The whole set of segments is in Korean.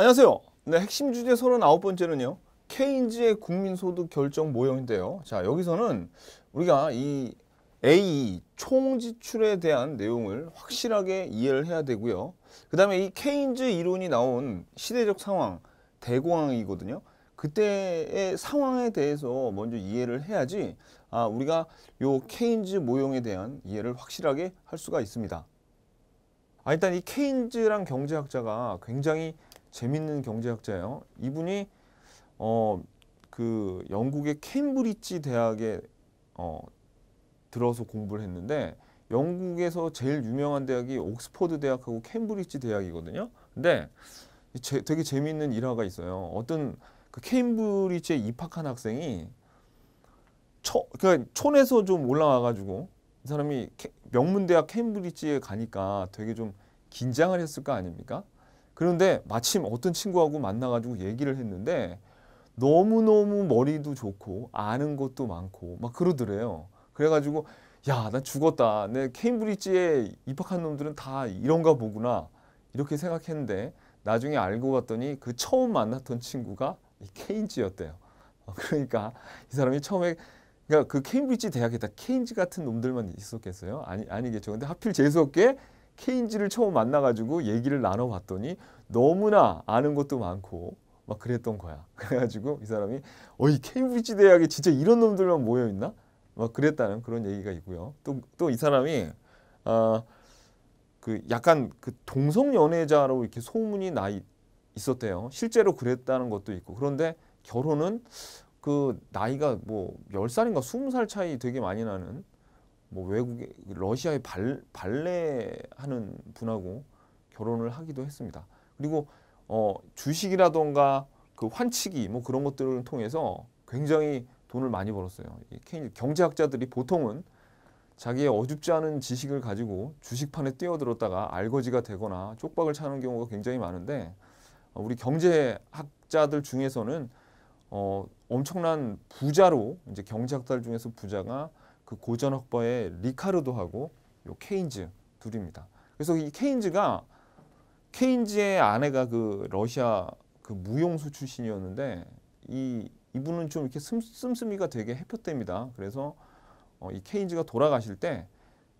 안녕하세요. 네, 핵심 주제 39번째는요. 케인즈의 국민소득 결정 모형인데요. 자, 여기서는 우리가 이 A 총지출에 대한 내용을 확실하게 이해를 해야 되고요. 그 다음에 이 케인즈 이론이 나온 시대적 상황, 대공황이거든요. 그때의 상황에 대해서 먼저 이해를 해야지 아, 우리가 요 케인즈 모형에 대한 이해를 확실하게 할 수가 있습니다. 아, 일단 이 케인즈란 경제학자가 굉장히 재밌는 경제학자예요. 이분이 어, 그 영국의 케임브리지 대학에 어, 들어서 공부를 했는데 영국에서 제일 유명한 대학이 옥스퍼드 대학하고 케임브리지 대학이거든요. 근데 제, 되게 재미있는 일화가 있어요. 어떤 그 케임브리지에 입학한 학생이 초, 그러니까 촌에서 좀 올라와가지고 이 사람이 명문대학 케임브리지에 가니까 되게 좀 긴장을 했을 거 아닙니까? 그런데 마침 어떤 친구하고 만나가지고 얘기를 했는데 너무너무 머리도 좋고 아는 것도 많고 막 그러더래요. 그래가지고 야, 나 죽었다. 내 케임브리지에 입학한 놈들은 다 이런가 보구나. 이렇게 생각했는데 나중에 알고 봤더니 그 처음 만났던 친구가 케인지였대요 어, 그러니까 이 사람이 처음에 그러니까 그 케임브리지 대학에 다케인지 같은 놈들만 있었겠어요? 아니 아니겠죠. 근데 하필 재수없게 케인즈를 처음 만나가지고 얘기를 나눠봤더니 너무나 아는 것도 많고 막 그랬던 거야. 그래가지고 이 사람이 어 이 케임브리지 대학에 진짜 이런 놈들만 모여 있나? 막 그랬다는 그런 얘기가 있고요. 또 또 이 사람이 아 그 약간 그 동성 연애자로 이렇게 소문이 나 있었대요. 실제로 그랬다는 것도 있고 그런데 결혼은 그 나이가 뭐 열살인가 스무 살 차이 되게 많이 나는 뭐 외국에 러시아의 발, 발레 하는 분하고 결혼을 하기도 했습니다. 그리고 어, 주식이라던가 그 환치기 뭐 그런 것들을 통해서 굉장히 돈을 많이 벌었어요. 경제학자들이 보통은 자기의 어줍지 않은 지식을 가지고 주식판에 뛰어들었다가 알거지가 되거나 쪽박을 차는 경우가 굉장히 많은데 어, 우리 경제학자들 중에서는 어, 엄청난 부자로 이제 경제학자들 중에서 부자가 그 고전 학파의 리카르도하고 요 케인즈 둘입니다. 그래서 이 케인즈가 케인즈의 아내가 그 러시아 그 무용수 출신이었는데 이 이분은 좀 이렇게 씀, 씀씀이가 되게 해폈답니다. 그래서 어, 이 케인즈가 돌아가실 때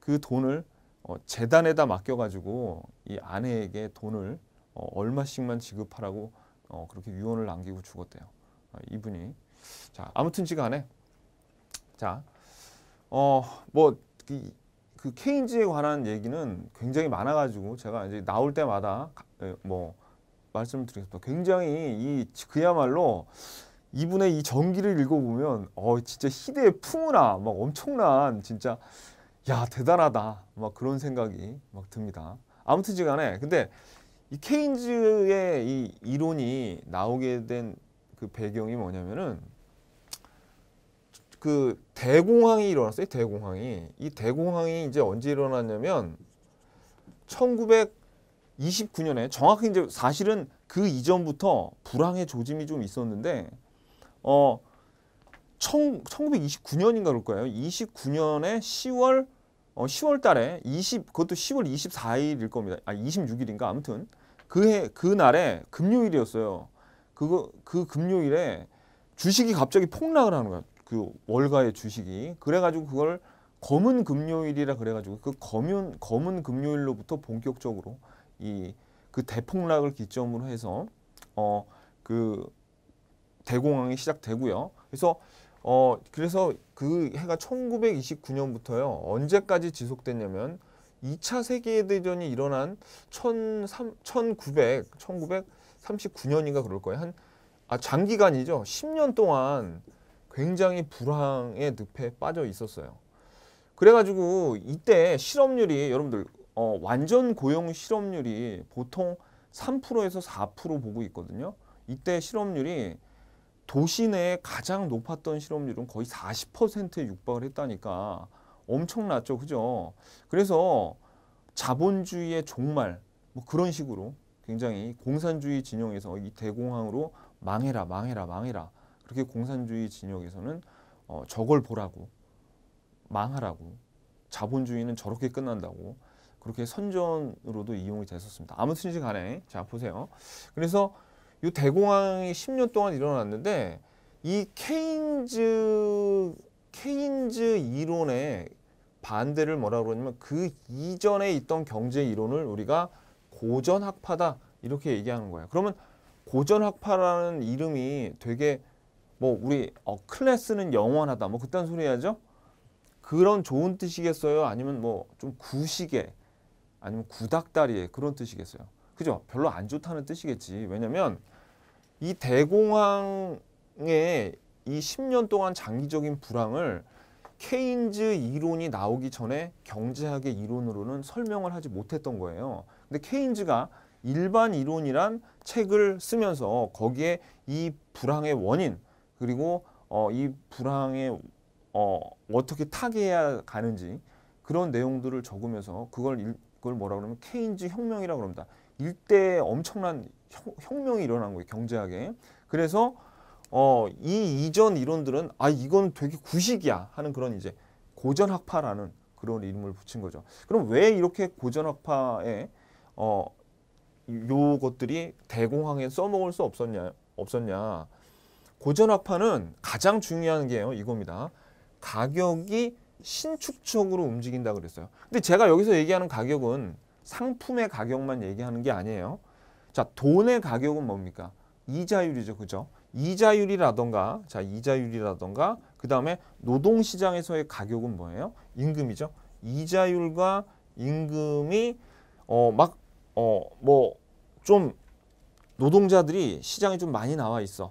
그 돈을 어, 재단에다 맡겨가지고 이 아내에게 돈을 어, 얼마씩만 지급하라고 어, 그렇게 유언을 남기고 죽었대요. 어, 이분이 자 아무튼 지간에 자 어뭐 그, 그 케인즈에 관한 얘기는 굉장히 많아가지고 제가 이제 나올 때마다 뭐 말씀드리겠습니다. 을 굉장히 이 그야말로 이분의 이 전기를 읽어보면 어 진짜 희대의 풍우나 막 엄청난 진짜 야 대단하다 막 그런 생각이 막 듭니다. 아무튼지간에 근데 이 케인즈의 이 이론이 나오게 된 그 배경이 뭐냐면은 그 대공황이 일어났어요. 대공황이. 이 대공황이 이제 언제 일어났냐면 1929년에 정확히 이제 사실은 그 이전부터 불황의 조짐이 좀 있었는데 어 1929년인가 그럴 거예요. 29년에 10월 어, 10월 달에 20 그것도 10월 24일일 겁니다. 아 26일인가 아무튼 그해 그날에 금요일이었어요. 그거 그 금요일에 주식이 갑자기 폭락을 하는 거예요. 그 월가의 주식이 그래가지고 그걸 검은 금요일이라 그래가지고 그 검은 검은 금요일로부터 본격적으로 이 그 대폭락을 기점으로 해서 어 그 대공황이 시작되고요. 그래서 어 그래서 그 해가 1929년부터요 언제까지 지속됐냐면 2차 세계대전이 일어난 13, 1900, 1939년인가 그럴 거예요. 한, 아, 장기간이죠. 10년 동안 굉장히 불황의 늪에 빠져 있었어요. 그래가지고 이때 실업률이 여러분들 어, 완전 고용 실업률이 보통 3%에서 4% 보고 있거든요. 이때 실업률이 도시 내에 가장 높았던 실업률은 거의 40%에 육박을 했다니까 엄청났죠. 그죠? 그래서 자본주의의 종말 뭐 그런 식으로 굉장히 공산주의 진영에서 이 대공황으로 망해라 망해라 망해라 그렇게 공산주의 진영에서는 어, 저걸 보라고 망하라고 자본주의는 저렇게 끝난다고 그렇게 선전으로도 이용이 됐었습니다. 아무튼 간에 자 보세요. 그래서 이 대공황이 10년 동안 일어났는데 이 케인즈 케인즈 이론의 반대를 뭐라 그러냐면 그 이전에 있던 경제 이론을 우리가 고전학파다 이렇게 얘기하는 거예요. 그러면 고전학파라는 이름이 되게 뭐 우리 어, 클래스는 영원하다 뭐 그딴 소리 해야죠. 그런 좋은 뜻이겠어요? 아니면 뭐 좀 구식의 아니면 구닥다리의 그런 뜻이겠어요? 그죠? 별로 안 좋다는 뜻이겠지. 왜냐면 이 대공황의 이 10년 동안 장기적인 불황을 케인즈 이론이 나오기 전에 경제학의 이론으로는 설명을 하지 못했던 거예요. 근데 케인즈가 일반 이론이란 책을 쓰면서 거기에 이 불황의 원인, 그리고 어, 이 불황에 어, 어떻게 타개해야 가는지 그런 내용들을 적으면서 그걸 일, 그걸 뭐라 그러면 케인즈 혁명이라고 그럽니다. 일대 엄청난 혁, 명이 일어난 거예요 경제학에. 그래서 어, 이 이전 이론들은 아 이건 되게 구식이야 하는 그런 이제 고전학파라는 그런 이름을 붙인 거죠. 그럼 왜 이렇게 고전학파에 어, 요것들이 대공황에 써먹을 수 없었냐 없었냐 고전학파는 가장 중요한 게요 이겁니다. 가격이 신축적으로 움직인다 그랬어요. 근데 제가 여기서 얘기하는 가격은 상품의 가격만 얘기하는 게 아니에요. 자, 돈의 가격은 뭡니까? 이자율이죠. 그죠? 이자율이라던가 자, 이자율이라던가 그다음에 노동 시장에서의 가격은 뭐예요? 임금이죠. 이자율과 임금이 어 막 어 뭐 좀 노동자들이 시장에 좀 많이 나와 있어.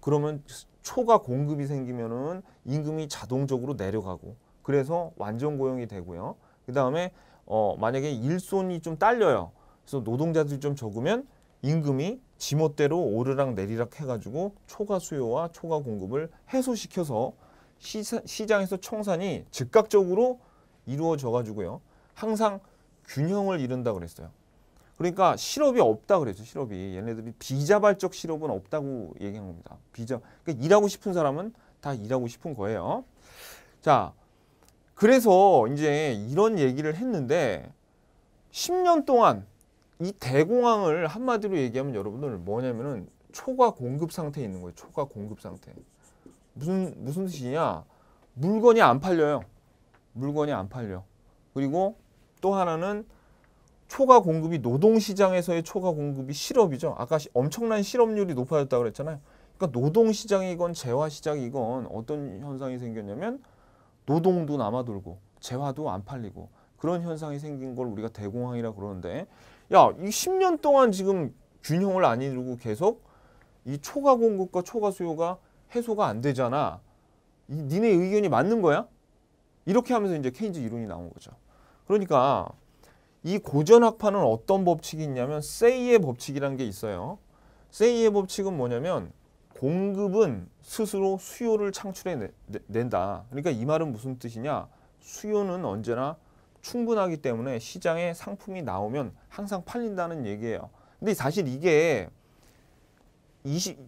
그러면 초과 공급이 생기면은 임금이 자동적으로 내려가고 그래서 완전 고용이 되고요. 그 다음에 어 만약에 일손이 좀 딸려요. 그래서 노동자들이 좀 적으면 임금이 지멋대로 오르락 내리락 해가지고 초과 수요와 초과 공급을 해소시켜서 시사, 시장에서 청산이 즉각적으로 이루어져 가지고요. 항상 균형을 이룬다 그랬어요. 그러니까 실업이 없다 그랬죠. 실업이 얘네들이 비자발적 실업은 없다고 얘기한 겁니다. 비자 그러니까 일하고 싶은 사람은 다 일하고 싶은 거예요. 자, 그래서 이제 이런 얘기를 했는데 10년 동안 이 대공황을 한마디로 얘기하면 여러분들 뭐냐면은 초과 공급 상태에 있는 거예요. 초과 공급 상태. 무슨 무슨 뜻이냐? 물건이 안 팔려요. 물건이 안 팔려. 그리고 또 하나는 초과 공급이 노동시장에서의 초과 공급이 실업이죠. 아까 엄청난 실업률이 높아졌다고 그랬잖아요. 그러니까 노동시장이건 재화시장이건 어떤 현상이 생겼냐면 노동도 남아돌고 재화도 안 팔리고 그런 현상이 생긴 걸 우리가 대공황이라 그러는데 야, 이 10년 동안 지금 균형을 안 이루고 계속 이 초과 공급과 초과 수요가 해소가 안 되잖아. 이, 니네 의견이 맞는 거야? 이렇게 하면서 이제 케인즈 이론이 나온 거죠. 그러니까 이 고전학파는 어떤 법칙이 있냐면 세이의 법칙이라는 게 있어요. 세이의 법칙은 뭐냐면 공급은 스스로 수요를 창출해 낸다. 그러니까 이 말은 무슨 뜻이냐? 수요는 언제나 충분하기 때문에 시장에 상품이 나오면 항상 팔린다는 얘기예요. 근데 사실 이게 20,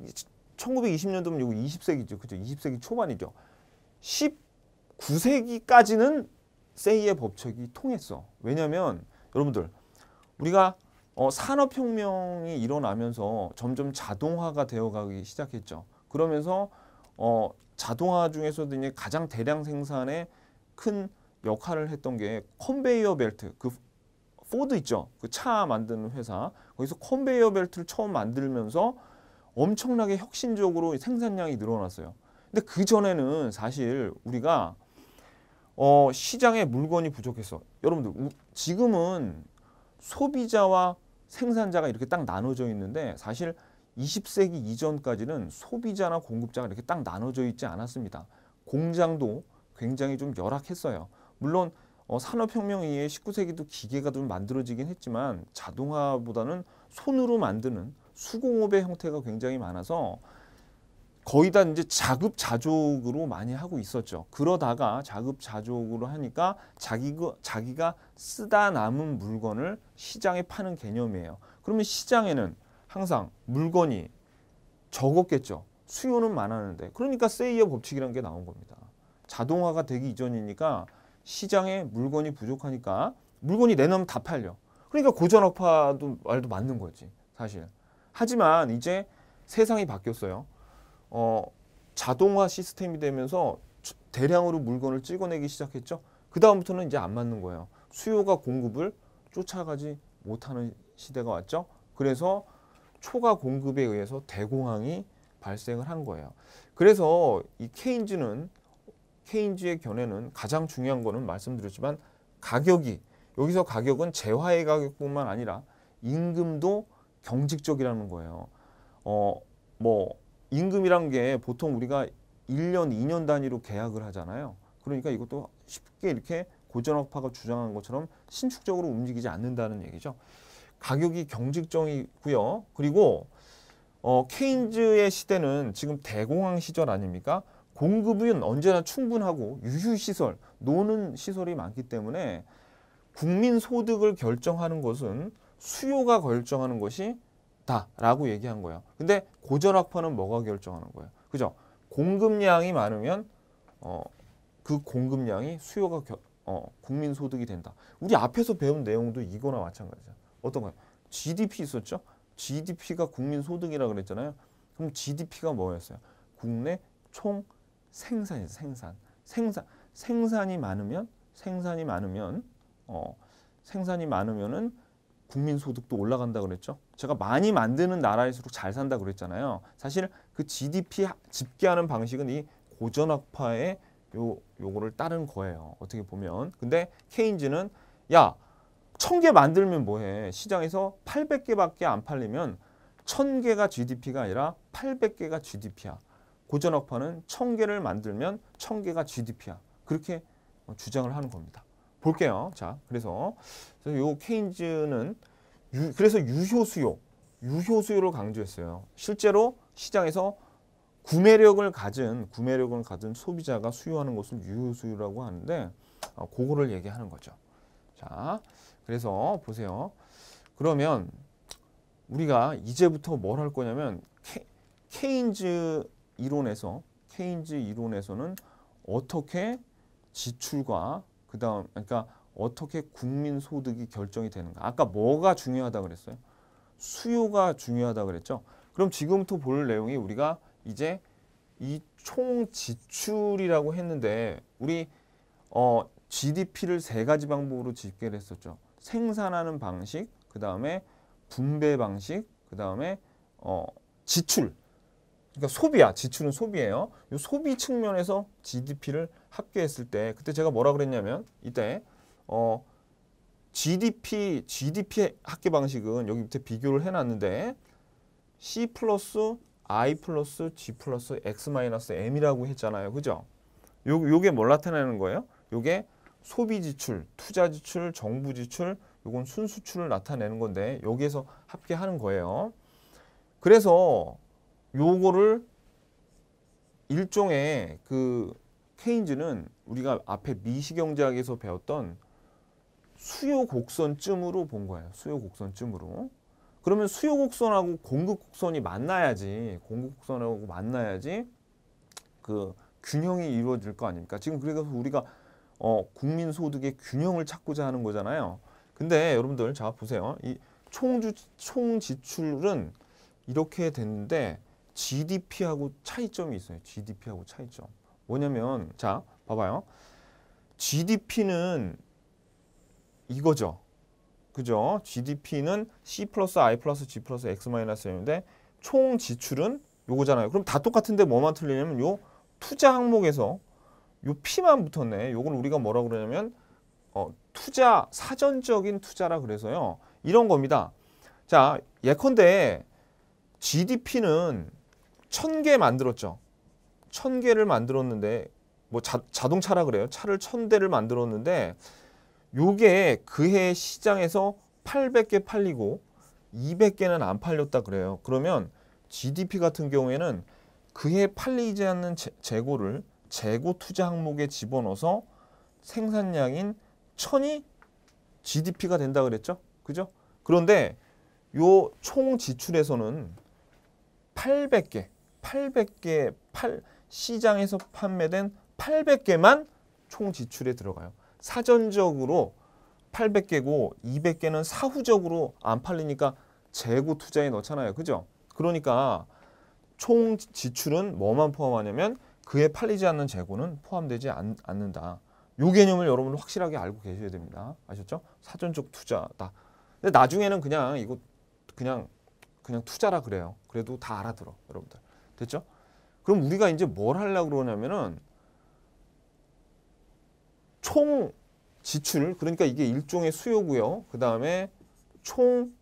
1920년도면 이거 20세기죠. 그죠? 20세기 초반이죠. 19세기까지는 세이의 법칙이 통했어. 왜냐면 여러분들 우리가 어, 산업혁명이 일어나면서 점점 자동화가 되어가기 시작했죠. 그러면서 어, 자동화 중에서도 이제 가장 대량 생산에 큰 역할을 했던 게 컨베이어 벨트, 그 포드 있죠. 그 차 만드는 회사. 거기서 컨베이어 벨트를 처음 만들면서 엄청나게 혁신적으로 생산량이 늘어났어요. 근데 그전에는 사실 우리가 어, 시장에 물건이 부족해서 여러분들 지금은 소비자와 생산자가 이렇게 딱 나눠져 있는데 사실 20세기 이전까지는 소비자나 공급자가 이렇게 딱 나눠져 있지 않았습니다. 공장도 굉장히 좀 열악했어요. 물론 어, 산업혁명 이후에 19세기도 기계가 좀 만들어지긴 했지만 자동화보다는 손으로 만드는 수공업의 형태가 굉장히 많아서 거의 다 이제 자급자족으로 많이 하고 있었죠. 그러다가 자급자족으로 하니까 자기가, 자기가 쓰다 남은 물건을 시장에 파는 개념이에요. 그러면 시장에는 항상 물건이 적었겠죠. 수요는 많았는데. 그러니까 세이어 법칙이라는 게 나온 겁니다. 자동화가 되기 이전이니까 시장에 물건이 부족하니까 물건이 내놓으면 다 팔려. 그러니까 고전업화도 말도 맞는 거지, 사실. 하지만 이제 세상이 바뀌었어요. 어, 자동화 시스템이 되면서 대량으로 물건을 찍어내기 시작했죠. 그 다음부터는 이제 안 맞는 거예요. 수요가 공급을 쫓아가지 못하는 시대가 왔죠. 그래서 초과 공급에 의해서 대공황이 발생을 한 거예요. 그래서 이 케인즈는 케인즈의 견해는 가장 중요한 거는 말씀드렸지만 가격이 여기서 가격은 재화의 가격뿐만 아니라 임금도 경직적이라는 거예요. 어, 뭐 임금이란 게 보통 우리가 1년, 2년 단위로 계약을 하잖아요. 그러니까 이것도 쉽게 이렇게 고전학파가 주장한 것처럼 신축적으로 움직이지 않는다는 얘기죠. 가격이 경직적이고요. 그리고 어, 케인즈의 시대는 지금 대공황 시절 아닙니까? 공급은 언제나 충분하고 유휴시설, 노는 시설이 많기 때문에 국민 소득을 결정하는 것은 수요가 결정하는 것이 많다라고 얘기한 거예요. 근데 고전 학파는 뭐가 결정하는 거예요? 그죠? 공급량이 많으면 어, 그 공급량이 수요가 겨, 어, 국민 소득이 된다. 우리 앞에서 배운 내용도 이거나 마찬가지야. 어떤 거야? GDP 있었죠? GDP가 국민 소득이라 그랬잖아요. 그럼 GDP가 뭐였어요? 국내 총생산이 생산. 생산 생산이 많으면 생산이 많으면 어, 생산이 많으면은 국민 소득도 올라간다 그랬죠. 제가 많이 만드는 나라일수록 잘 산다 그랬잖아요. 사실 그 GDP 집계하는 방식은 이 고전학파의 요 요거를 따른 거예요. 어떻게 보면. 근데 케인즈는 야, 천 개 만들면 뭐 해? 시장에서 800개밖에 안 팔리면 천개가 GDP가 아니라 800개가 GDP야. 고전학파는 천개를 만들면 천개가 GDP야. 그렇게 어, 주장을 하는 겁니다. 볼게요. 자, 그래서 요 케인즈는 유, 그래서 유효 수요, 유효 수요를 강조했어요. 실제로 시장에서 구매력을 가진 구매력을 가진 소비자가 수요하는 것을 유효 수요라고 하는데 어, 그거를 얘기하는 거죠. 자, 그래서 보세요. 그러면 우리가 이제부터 뭘 할 거냐면 케, 케인즈 이론에서 케인즈 이론에서는 어떻게 지출과 그다음 그러니까 어떻게 국민 소득이 결정이 되는가. 아까 뭐가 중요하다 그랬어요? 수요가 중요하다 그랬죠. 그럼 지금부터 볼 내용이 우리가 이제 이 총 지출이라고 했는데 우리 어 GDP를 세 가지 방법으로 집계를 했었죠. 생산하는 방식, 그다음에 분배 방식, 그다음에 어 지출. 그러니까 소비야. 지출은 소비예요. 이 소비 측면에서 GDP를 합계했을때 그때 제가 뭐라 그랬냐면 이때 어 GDP GDP 합계 방식은 여기 밑에 비교를 해놨는데 C 플러스 I 플러스 G 플러스 X 마이너스 M이라고 했잖아요, 그죠? 요 요게 뭘 나타내는 거예요? 요게 소비 지출, 투자 지출, 정부 지출, 요건 순수출을 나타내는 건데 여기에서 합계하는 거예요. 그래서 요거를 일종의 그 케인즈는 우리가 앞에 미시경제학에서 배웠던 수요 곡선쯤으로 본 거예요. 수요 곡선쯤으로. 그러면 수요 곡선하고 공급 곡선이 만나야지 공급 곡선하고 만나야지 그 균형이 이루어질 거 아닙니까? 지금 그래서 우리가 어, 국민 소득의 균형을 찾고자 하는 거잖아요. 근데 여러분들 자 보세요. 이 총주 총 지출은 이렇게 됐는데 GDP하고 차이점이 있어요. GDP하고 차이점. 뭐냐면 자 봐봐요. GDP는 이거죠. 그죠? GDP는 C 플러스 I 플러스 G 플러스 X 마이너스 M인데 총 지출은 요거잖아요. 그럼 다 똑같은데 뭐만 틀리냐면 요 투자 항목에서 요 P만 붙었네. 요걸 우리가 뭐라 그러냐면 어, 투자, 사전적인 투자라 그래서요. 이런 겁니다. 자, 예컨대 GDP는 천 개 만들었죠. 천 개를 만들었는데 뭐 자, 자동차라 그래요. 차를 천 대를 만들었는데 요게 그해 시장에서 800개 팔리고 200개는 안 팔렸다 그래요. 그러면 GDP 같은 경우에는 그해 팔리지 않는 재, 재고를 재고 투자 항목에 집어넣어서 생산량인 천이 GDP가 된다 그랬죠. 그죠? 그런데 요 총 지출에서는 800개, 800개, 8 시장에서 판매된 800개만 총 지출에 들어가요. 사전적으로 800개고 200개는 사후적으로 안 팔리니까 재고 투자에 넣잖아요. 그죠? 그러니까 총 지출은 뭐만 포함하냐면 그에 팔리지 않는 재고는 포함되지 않, 는다요 개념을 여러분 확실하게 알고 계셔야 됩니다. 아셨죠? 사전적 투자다. 근데 나중에는 그냥 이거 그냥 그냥 투자라 그래요. 그래도 다 알아들어, 여러분들. 됐죠? 그럼 우리가 이제 뭘 하려고 그러냐면은 총 지출 그러니까 이게 일종의 수요고요. 그 다음에 총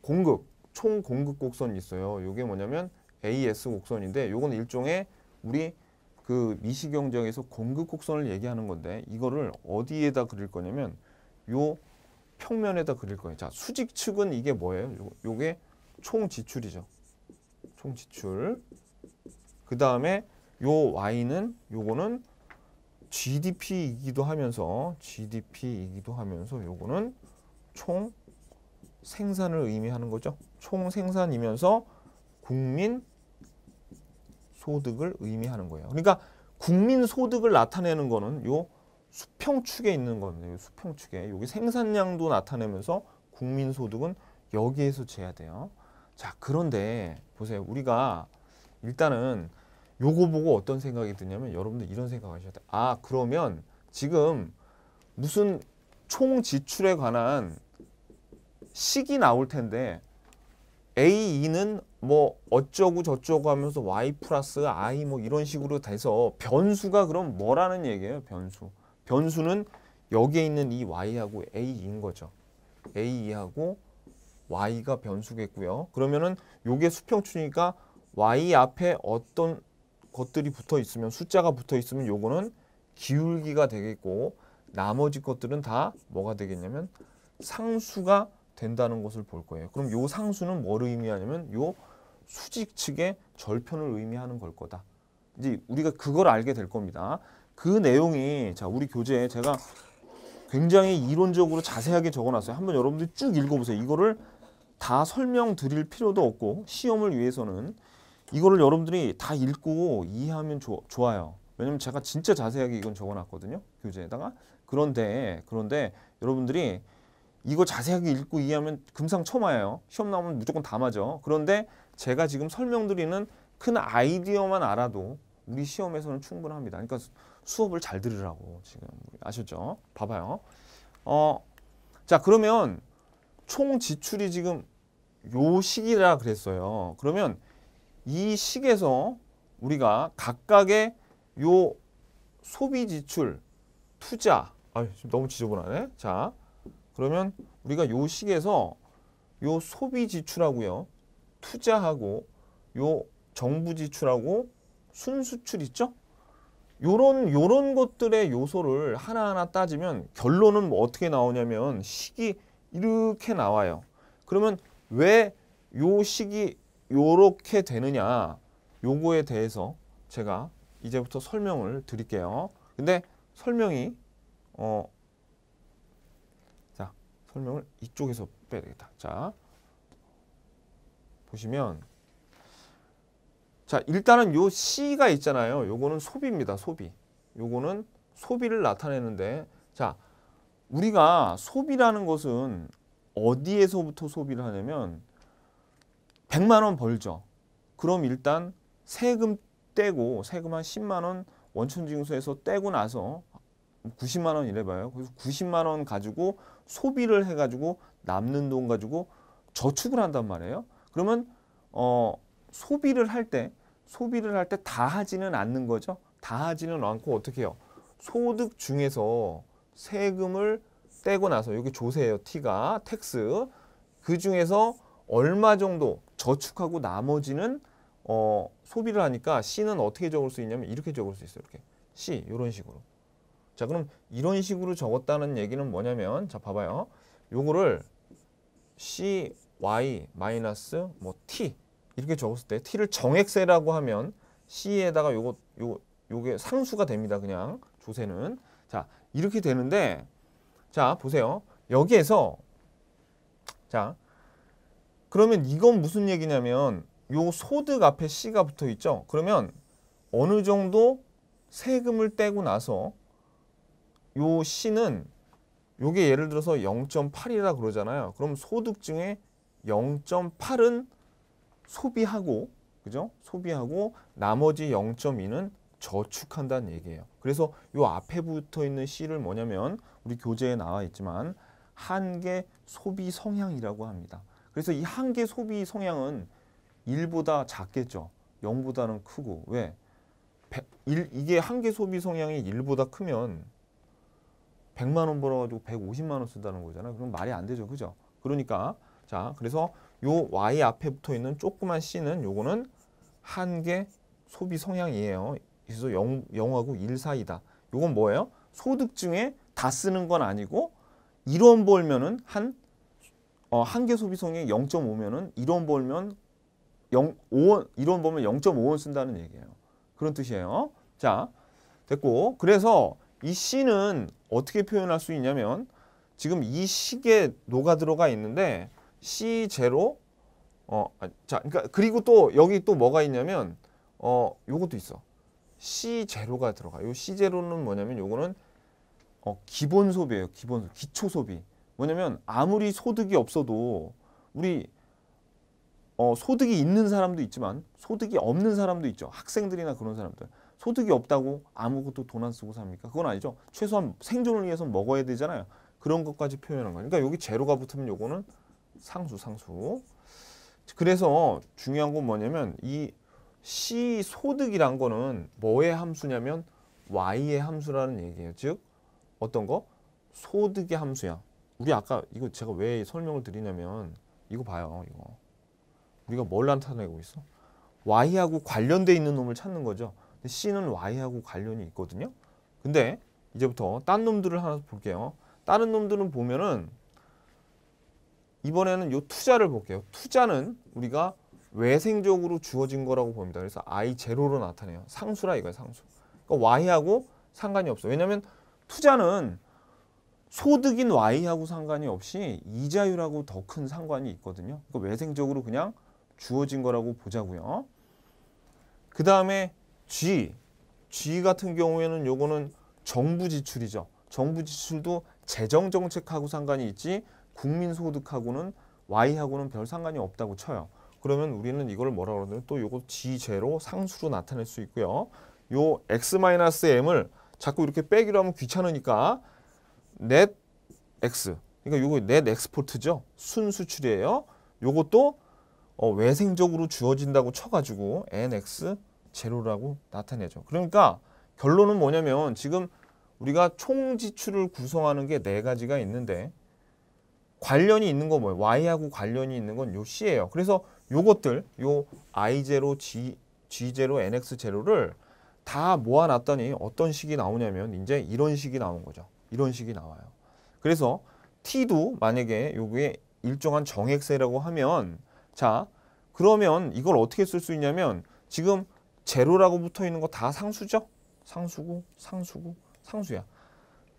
공급 총 공급 곡선이 있어요. 이게 뭐냐면 AS 곡선인데 이건 일종의 우리 그 미시경제에서 공급 곡선을 얘기하는 건데 이거를 어디에다 그릴 거냐면 요 평면에다 그릴 거예요. 자 수직 측은 이게 뭐예요? 요, 요게 총 지출이죠. 총 지출. 그 다음에 요 Y는 요거는 GDP이기도 하면서 GDP이기도 하면서 요거는 총 생산을 의미하는 거죠. 총 생산이면서 국민 소득을 의미하는 거예요. 그러니까 국민 소득을 나타내는 거는 요 수평축에 있는 건요 수평축에 여기 생산량도 나타내면서 국민 소득은 여기에서 재야 돼요. 자 그런데 보세요 우리가 일단은 요거 보고 어떤 생각이 드냐면 여러분들 이런 생각하셔야 돼아 그러면 지금 무슨 총 지출에 관한 식이 나올 텐데 A2는 뭐 어쩌고 저쩌고 하면서 Y 플러스 I 뭐 이런 식으로 돼서 변수가 그럼 뭐라는 얘기예요 변수 변수는 여기에 있는 이 Y하고 A2인 거죠 A2하고 y가 변수겠고요. 그러면은 요게 수평추니까 y 앞에 어떤 것들이 붙어 있으면 숫자가 붙어 있으면 요거는 기울기가 되겠고 나머지 것들은 다 뭐가 되겠냐면 상수가 된다는 것을 볼 거예요. 그럼 요 상수는 뭐를 의미하냐면 요 수직 측의 절편을 의미하는 걸 거다. 이제 우리가 그걸 알게 될 겁니다. 그 내용이 자 우리 교재에 제가 굉장히 이론적으로 자세하게 적어놨어요. 한번 여러분들이 쭉 읽어보세요. 이거를 다 설명 드릴 필요도 없고 시험을 위해서는 이거를 여러분들이 다 읽고 이해하면 조, 좋아요. 왜냐면 제가 진짜 자세하게 이건 적어놨거든요. 교재에다가. 그런데 그런데 여러분들이 이거 자세하게 읽고 이해하면 금상첨화예요. 시험 나오면 무조건 다 맞아. 그런데 제가 지금 설명드리는 큰 아이디어만 알아도 우리 시험에서는 충분합니다. 그러니까 수업을 잘 들으라고 지금 아셨죠? 봐봐요. 어, 자 그러면 총 지출이 지금 요 시기라 그랬어요. 그러면 이 시기에서 우리가 각각의 요 소비 지출, 투자, 아 지금 너무 지저분하네. 자, 그러면 우리가 요 시기에서 요 소비 지출하고요, 투자하고 요 정부 지출하고 순수출 있죠? 요런 요런 것들의 요소를 하나하나 따지면 결론은 뭐 어떻게 나오냐면 시기 이렇게 나와요. 그러면 왜 요 식이 요렇게 되느냐 요거에 대해서 제가 이제부터 설명을 드릴게요. 근데 설명이 어 자, 설명을 이쪽에서 빼야 되겠다. 자. 보시면 자, 일단은 요 C가 있잖아요. 요거는 소비입니다. 소비. 요거는 소비를 나타내는데 자, 우리가 소비라는 것은 어디에서부터 소비를 하냐면 100만 원 벌죠. 그럼 일단 세금 떼고 세금 한 10만 원 원천징수에서 떼고 나서 90만 원 이래봐요. 그래서 90만 원 가지고 소비를 해가지고 남는 돈 가지고 저축을 한단 말이에요. 그러면 어 소비를 할 때 소비를 할 때 다 하지는 않는 거죠. 다 하지는 않고 어떻게 해요? 소득 중에서 세금을 떼고 나서 여기 조세예요. T가 텍스. 그 중에서 얼마 정도 저축하고 나머지는 어, 소비를 하니까 C는 어떻게 적을 수 있냐면 이렇게 적을 수 있어요. 이렇게 C 이런 식으로. 자 그럼 이런 식으로 적었다는 얘기는 뭐냐면 자 봐봐요. 요거를 C Y 마이너스 뭐 T 이렇게 적었을 때 T를 정액세라고 하면 C에다가 요거 요 요게 상수가 됩니다. 그냥 조세는 자 이렇게 되는데 자 보세요. 여기에서 자 그러면 이건 무슨 얘기냐면 요 소득 앞에 C가 붙어 있죠. 그러면 어느 정도 세금을 떼고 나서 요 C는 요게 예를 들어서 0.8이라 그러잖아요. 그럼 소득 중에 0.8은 소비하고 그죠? 소비하고 나머지 0.2는 저축한다는 얘기예요. 그래서 이 앞에 붙어 있는 C를 뭐냐면 우리 교재에 나와 있지만 한계 소비 성향이라고 합니다. 그래서 이 한계 소비 성향은 1보다 작겠죠. 0보다는 크고 왜? 1 이게 한계 소비 성향이 1보다 크면 100만 원 벌어가지고 150만 원쓴다는 거잖아요. 그럼 말이 안 되죠. 그죠? 그러니까 자 그래서 요 Y 앞에 붙어 있는 조그만 C는 요거는 한계 소비 성향이에요. 그래서 0, 0하고 1 사이다. 이건 뭐예요? 소득 중에 다 쓰는 건 아니고 1원 벌면은 한 어, 한개 소비성이 0.5면은 1원 벌면 0, 5원, 1원 벌면 0.5원 쓴다는 얘기예요. 그런 뜻이에요. 자, 됐고 그래서 이 C는 어떻게 표현할 수 있냐면 지금 이 식에 녹아 들어가 있는데 C0 어, 아, 자, 그러니까 그리고 또 여기 또 뭐가 있냐면 어, 요것도 있어. C0가 들어가요. 이 C0는 뭐냐면 요거는 어, 기본 소비예요. 기본 소비, 기초 소비. 뭐냐면 아무리 소득이 없어도 우리 어, 소득이 있는 사람도 있지만 소득이 없는 사람도 있죠. 학생들이나 그런 사람들. 소득이 없다고 아무것도 돈 안 쓰고 삽니까? 그건 아니죠. 최소한 생존을 위해서 먹어야 되잖아요. 그런 것까지 표현한 거예요. 그러니까 여기 제로가 붙으면 요거는 상수, 상수. 그래서 중요한 건 뭐냐면 이 C 소득이란 거는 뭐의 함수냐면 Y의 함수라는 얘기예요. 즉 어떤 거? 소득의 함수야. 우리 아까 이거 제가 왜 설명을 드리냐면 이거 봐요. 이거 우리가 뭘 나타내고 있어? Y하고 관련돼 있는 놈을 찾는 거죠. 근데 C는 Y하고 관련이 있거든요. 근데 이제부터 딴 놈들을 하나 볼게요. 다른 놈들은 보면은 이번에는 요 투자를 볼게요. 투자는 우리가 외생적으로 주어진 거라고 봅니다. 그래서 i 제로로 나타내요. 상수라 이거예요, 상수. 그러니까 y하고 상관이 없어. 왜냐면 투자는 소득인 y하고 상관이 없이 이자율하고 더 큰 상관이 있거든요. 그러니까 외생적으로 그냥 주어진 거라고 보자고요. 그 다음에 G. G 같은 경우에는 요거는 정부 지출이죠. 정부 지출도 재정 정책하고 상관이 있지 국민 소득하고는 Y하고는 별 상관이 없다고 쳐요. 그러면 우리는 이걸 뭐라 고 그러냐면 또 요거 g 제로 상수로 나타낼 수 있고요. 요 x-m을 자꾸 이렇게 빼기로 하면 귀찮으니까 net x 그러니까 요거 net export죠. 순수출이에요. 요것도 어, 외생적으로 주어진다고 쳐가지고 nx 제로라고 나타내죠. 그러니까 결론은 뭐냐면 지금 우리가 총지출을 구성하는 게 네 가지가 있는데 관련이 있는 건 뭐예요? y하고 관련이 있는 건 요 c예요. 그래서 요것들 요 i0, g g0, nx0를 다 모아놨더니 어떤 식이 나오냐면 이제 이런 식이 나온 거죠. 이런 식이 나와요. 그래서 t도 만약에 요게 일정한 정액세라고 하면 자 그러면 이걸 어떻게 쓸 수 있냐면 지금 제로라고 붙어 있는 거 다 상수죠? 상수고 상수고 상수야.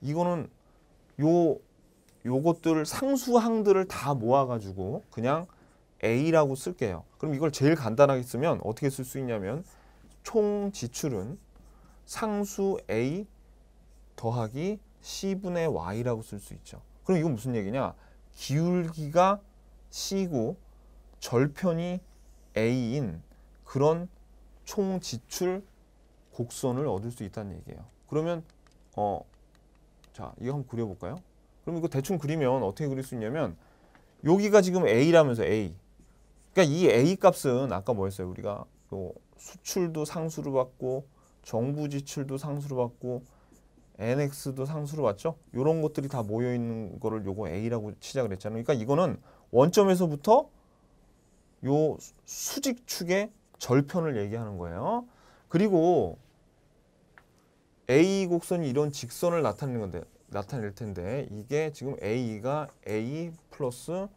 이거는 요 요것들 상수항들을 다 모아가지고 그냥 A라고 쓸게요. 그럼 이걸 제일 간단하게 쓰면 어떻게 쓸 수 있냐면 총 지출은 상수 A 더하기 C분의 Y라고 쓸 수 있죠. 그럼 이건 무슨 얘기냐? 기울기가 C고 절편이 A인 그런 총 지출 곡선을 얻을 수 있다는 얘기예요. 그러면 어, 자 이거 한번 그려볼까요? 그럼 이거 대충 그리면 어떻게 그릴 수 있냐면 여기가 지금 A라면서 A 그러니까 이 A 값은 아까 뭐였어요? 우리가 수출도 상수로 받고 정부 지출도 상수로 받고 nx도 상수로 받죠? 이런 것들이 다 모여 있는 거를 요거 a라고 시작을 했잖아요 그러니까 이거는 원점에서부터 요 수직축의 절편을 얘기하는 거예요. 그리고 A 곡선이 이런 직선을 나타내는 건데 나타낼 텐데 이게 지금 A가 A 플러스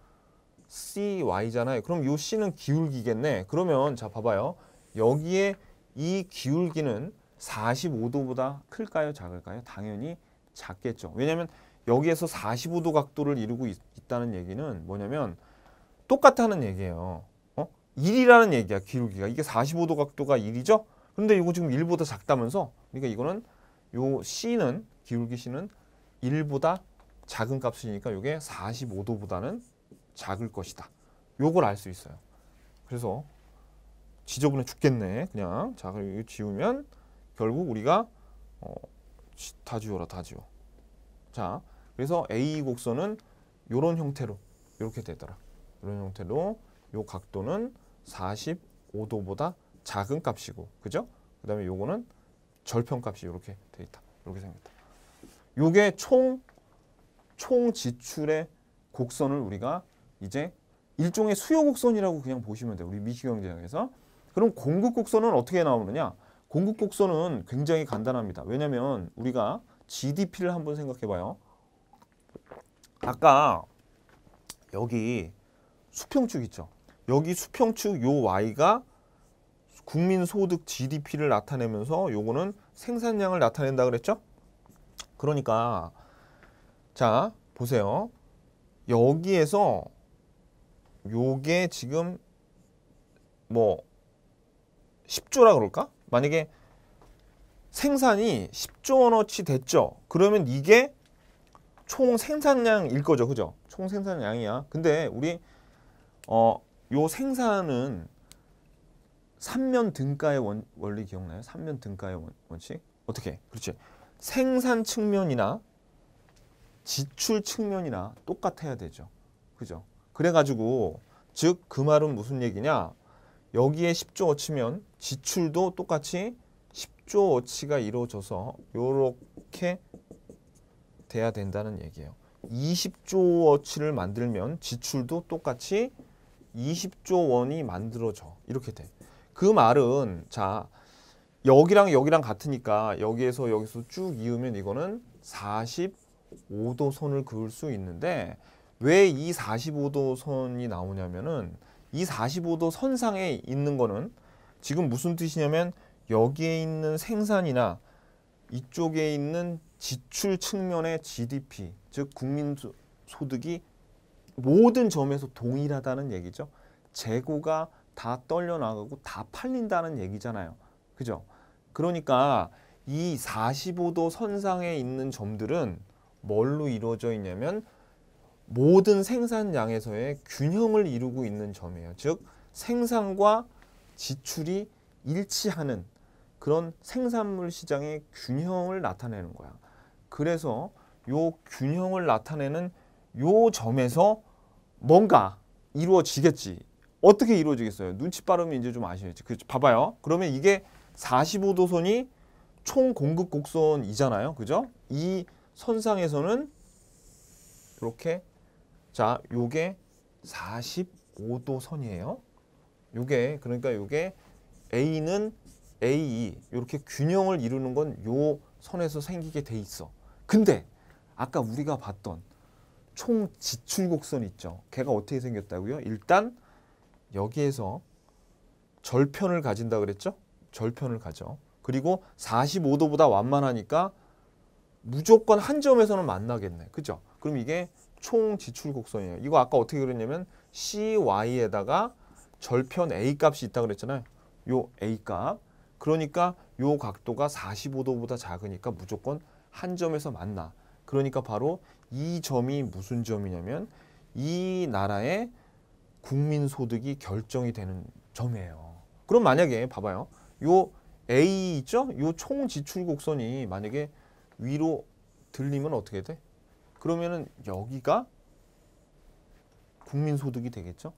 CY잖아요. 그럼 요 C는 기울기겠네. 그러면 자 봐봐요. 여기에 이 기울기는 45도보다 클까요? 작을까요? 당연히 작겠죠. 왜냐하면 여기에서 45도 각도를 이루고 있, 다는 얘기는 뭐냐면 똑같다는 얘기예요. 어? 1이라는 얘기야. 기울기가. 이게 45도 각도가 1이죠? 근데 이거 지금 1보다 작다면서 그러니까 이거는 요 C는 기울기 C는 1보다 작은 값이니까 이게 45도보다는 작을 것이다. 요걸 알 수 있어요. 그래서 지저분해 죽겠네. 그냥 자 그럼 이거 지우면 결국 우리가 어, 다 지워라 다 지워. 자 그래서 A 곡선은 요런 형태로 이렇게 되더라. 이런 형태로 요 각도는 45도보다 작은 값이고 그죠? 그 다음에 요거는 절편값이 이렇게 돼 있다. 이렇게 생겼다. 요게 총, 총 지출의 곡선을 우리가 이제 일종의 수요 곡선이라고 그냥 보시면 돼요. 우리 미시경제학에서. 그럼 공급 곡선은 어떻게 나오느냐? 공급 곡선은 굉장히 간단합니다. 왜냐면 우리가 GDP를 한번 생각해 봐요. 아까 여기 수평축 있죠. 여기 수평축 요 y가 국민소득 GDP를 나타내면서 요거는 생산량을 나타낸다 그랬죠? 그러니까 자 보세요. 여기에서 요게 지금 뭐 10조라 그럴까? 만약에 생산이 10조 원어치 됐죠. 그러면 이게 총 생산량일 거죠. 그죠? 총 생산량이야. 근데 우리 어, 요 생산은 3면 등가의 원, 원리 기억나요? 3면 등가의 원, 원칙? 어떻게? 그렇지. 생산 측면이나 지출 측면이나 똑같아야 되죠. 그죠? 그래가지고 즉 그 말은 무슨 얘기냐 여기에 10조 어치면 지출도 똑같이 10조 어치가 이루어져서 이렇게 돼야 된다는 얘기예요. 20조 어치를 만들면 지출도 똑같이 20조 원이 만들어져. 이렇게 돼. 그 말은 자 여기랑 여기랑 같으니까 여기에서 여기서 쭉 이으면 이거는 45도 선을 그을 수 있는데 왜이 45도 선이 나오냐면은 이 45도 선상에 있는 거는 지금 무슨 뜻이냐면 여기에 있는 생산이나 이쪽에 있는 지출 측면의 GDP 즉 국민 소득이 모든 점에서 동일하다는 얘기죠. 재고가 다 떨려나가고 다 팔린다는 얘기잖아요. 그죠? 그러니까 이 45도 선상에 있는 점들은 뭘로 이루어져 있냐면 모든 생산량에서의 균형을 이루고 있는 점이에요. 즉 생산과 지출이 일치하는 그런 생산물 시장의 균형을 나타내는 거야. 그래서 요 균형을 나타내는 요 점에서 뭔가 이루어지겠지. 어떻게 이루어지겠어요? 눈치 빠르면 이제 좀 아셔야지. 그 그렇죠? 봐봐요. 그러면 이게 45도선이 총 공급 곡선이잖아요. 그죠? 이 선상에서는 이렇게 자, 요게 45도 선이에요. 요게 그러니까 요게 A는 A2 이렇게 e. 균형을 이루는 건 요 선에서 생기게 돼 있어. 근데 아까 우리가 봤던 총 지출곡선 있죠. 걔가 어떻게 생겼다고요? 일단 여기에서 절편을 가진다 그랬죠? 절편을 가져. 그리고 45도보다 완만하니까 무조건 한 점에서는 만나겠네. 그죠? 그럼 이게 총 지출 곡선이에요. 이거 아까 어떻게 그랬냐면 CY에다가 절편 A 값이 있다 고 그랬잖아요. 요 A 값. 그러니까 요 각도가 45도보다 작으니까 무조건 한 점에서 만나. 그러니까 바로 이 점이 무슨 점이냐면 이 나라의 국민 소득이 결정이 되는 점이에요. 그럼 만약에 봐봐요. 요 A 있죠? 요 총 지출 곡선이 만약에 위로 들리면 어떻게 돼? 그러면은 여기가 국민소득이 되겠죠?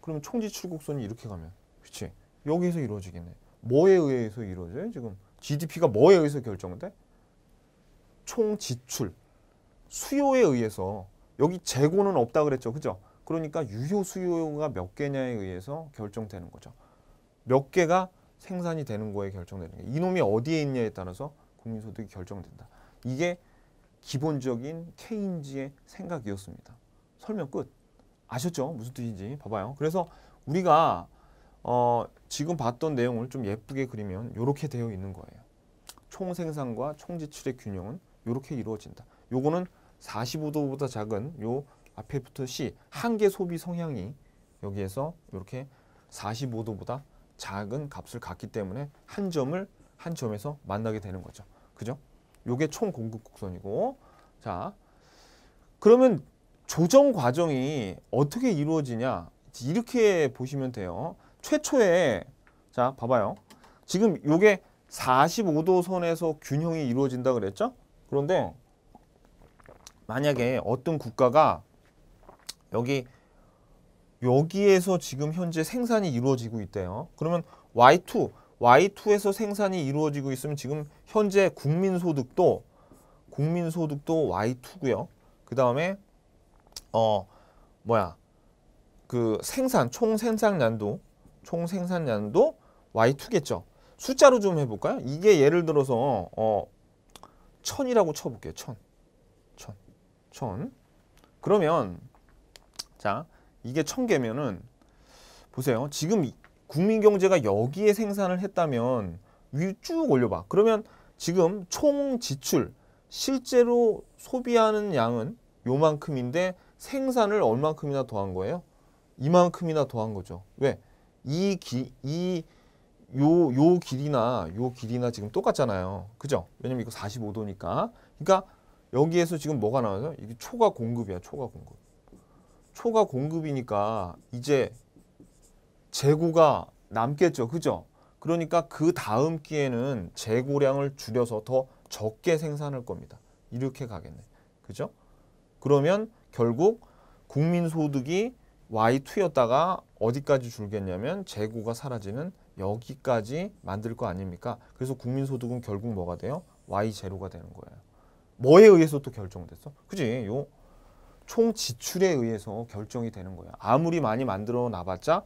그러면 총지출국선이 이렇게 가면 그치? 여기에서 이루어지겠네. 뭐에 의해서 이루어져요? 지금 GDP가 뭐에 의해서 결정돼? 총지출, 수요에 의해서 여기 재고는 없다 그랬죠. 그죠? 그러니까 유효 수요가 몇 개냐에 의해서 결정되는 거죠. 몇 개가 생산이 되는 거에 결정되는 게 이놈이 어디에 있냐에 따라서 국민소득이 결정된다. 이게 기본적인 케인즈의 생각이었습니다. 설명 끝. 아셨죠? 무슨 뜻인지 봐봐요. 그래서 우리가 어, 지금 봤던 내용을 좀 예쁘게 그리면 이렇게 되어 있는 거예요. 총생산과 총지출의 균형은 이렇게 이루어진다. 요거는 45도보다 작은 요 앞에 붙은 C 한계 소비 성향이 여기에서 이렇게 45도보다 작은 값을 갖기 때문에 한 점을 한 점에서 만나게 되는 거죠. 그죠? 요게 총 공급 곡선이고 자 그러면 조정 과정이 어떻게 이루어지냐 이렇게 보시면 돼요. 최초에 자 봐봐요. 지금 요게 45도 선에서 균형이 이루어진다 그랬죠? 그런데 만약에 어떤 국가가 여기 여기에서 지금 현재 생산이 이루어지고 있대요. 그러면 Y2 Y2에서 생산이 이루어지고 있으면 지금 현재 국민소득도 국민소득도 Y2고요. 그 다음에 어 뭐야 그 생산 총 생산량도 총 생산량도 Y2겠죠. 숫자로 좀 해볼까요? 이게 예를 들어서 어 천이라고 쳐볼게요. 천, 천, 천. 그러면 자 이게 천 개면은 보세요. 지금 국민 경제가 여기에 생산을 했다면 위 쭉 올려봐. 그러면 지금 총 지출 실제로 소비하는 양은 요만큼인데 생산을 얼만큼이나 더한 거예요? 이만큼이나 더한 거죠. 왜? 이 기, 이, 요, 요 길이나 요 길이나 지금 똑같잖아요. 그죠? 왜냐면 이거 45도니까. 그러니까 여기에서 지금 뭐가 나와요? 이게 초과 공급이야, 초과 공급. 초과 공급이니까 이제 재고가 남겠죠. 그죠? 그러니까 그 다음 기에는 재고량을 줄여서 더 적게 생산할 겁니다. 이렇게 가겠네. 그죠? 그러면 결국 국민소득이 Y2였다가 어디까지 줄겠냐면 재고가 사라지는 여기까지 만들 거 아닙니까? 그래서 국민소득은 결국 뭐가 돼요? Y0가 되는 거예요. 뭐에 의해서 또 결정됐어? 그지? 요 총 지출에 의해서 결정이 되는 거야. 아무리 많이 만들어 놔봤자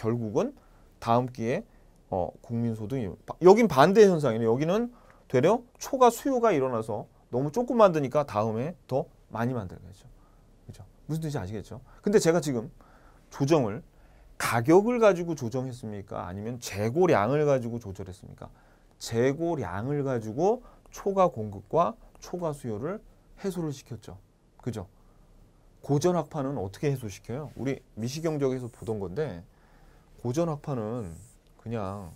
결국은 다음 기에 어, 국민소득이 여긴 반대 현상이네. 여기는 되려 초과 수요가 일어나서 너무 조금 만드니까 다음에 더 많이 만들겠죠. 그죠? 무슨 뜻인지 아시겠죠? 근데 제가 지금 조정을 가격을 가지고 조정했습니까? 아니면 재고량을 가지고 조절했습니까? 재고량을 가지고 초과 공급과 초과 수요를 해소를 시켰죠. 그죠? 고전학파는 어떻게 해소시켜요? 우리 미시경적에서 보던 건데 고전 학파는 그냥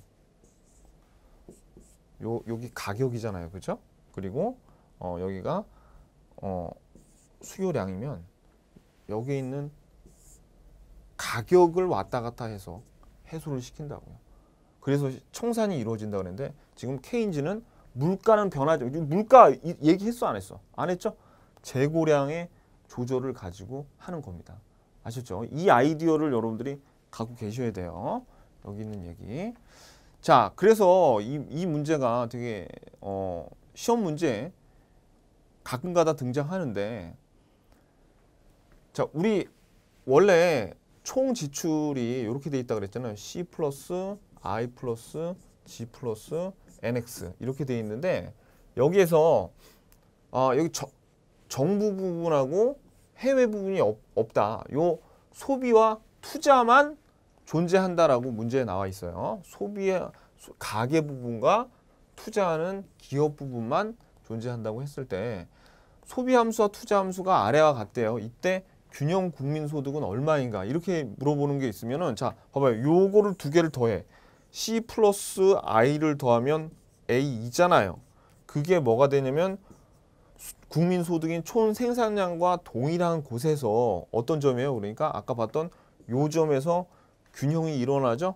요 여기 가격이잖아요. 그렇죠? 그리고 어, 여기가 어, 수요량이면 여기 있는 가격을 왔다 갔다 해서 해소를 시킨다고요. 그래서 청산이 이루어진다 그는데 지금 케인즈는 물가는 변하죠. 물가 얘기했어 안 했어? 안 했죠? 재고량의 조절을 가지고 하는 겁니다. 아셨죠? 이 아이디어를 여러분들이 갖고 계셔야 돼요. 여기 있는 얘기. 자, 그래서 이, 이 문제가 되게 어, 시험 문제 가끔가다 등장하는데 자, 우리 원래 총 지출이 이렇게 돼 있다 그랬잖아요. C 플러스 I 플러스 G 플러스 NX 이렇게 돼 있는데 여기에서 아, 여기 저, 정부 부분하고 해외 부분이 없, 없다. 요 소비와 투자만 존재한다라고 문제에 나와 있어요. 소비의 가계 부분과 투자하는 기업 부분만 존재한다고 했을 때 소비 함수와 투자 함수가 아래와 같대요. 이때 균형 국민 소득은 얼마인가 이렇게 물어보는 게 있으면은 자 봐봐요. 요거를 두 개를 더해 C 플러스 I를 더하면 a 있잖아요 그게 뭐가 되냐면 국민 소득인 총 생산량과 동일한 곳에서 어떤 점이에요? 그러니까 아까 봤던 요 점에서 균형이 일어나죠.